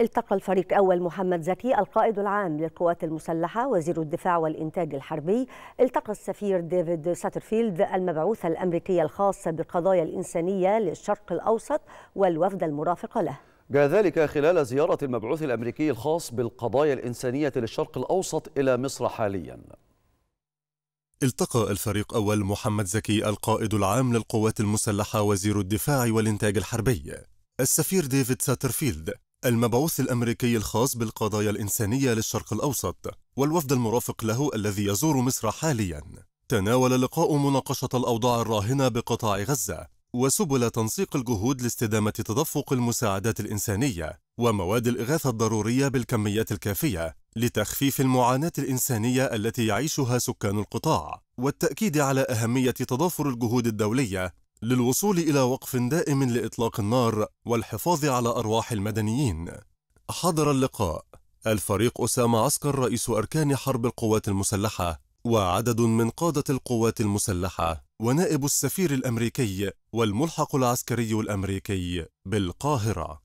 التقى الفريق أول محمد زكي القائد العام للقوات المسلحة وزير الدفاع والإنتاج الحربي التقى السفير ديفيد ساترفيلد المبعوث الأمريكي الخاص بالقضايا الإنسانية للشرق الأوسط والوفد المرافق له جاء ذلك خلال زيارة المبعوث الأمريكي الخاص بالقضايا الإنسانية للشرق الأوسط إلى مصر حالياً التقى الفريق أول محمد زكي القائد العام للقوات المسلحة وزير الدفاع والإنتاج الحربي السفير ديفيد ساترفيلد المبعوث الأمريكي الخاص بالقضايا الإنسانية للشرق الأوسط والوفد المرافق له الذي يزور مصر حاليا تناول اللقاء مناقشة الأوضاع الراهنة بقطاع غزة وسبل تنسيق الجهود لاستدامة تدفق المساعدات الإنسانية ومواد الإغاثة الضرورية بالكميات الكافية لتخفيف المعاناة الإنسانية التي يعيشها سكان القطاع والتأكيد على أهمية تضافر الجهود الدولية للوصول إلى وقف دائم لإطلاق النار والحفاظ على أرواح المدنيين. حضر اللقاء الفريق أسامة عسكر رئيس أركان حرب القوات المسلحة وعدد من قادة القوات المسلحة ونائب السفير الأمريكي والملحق العسكري الأمريكي بالقاهرة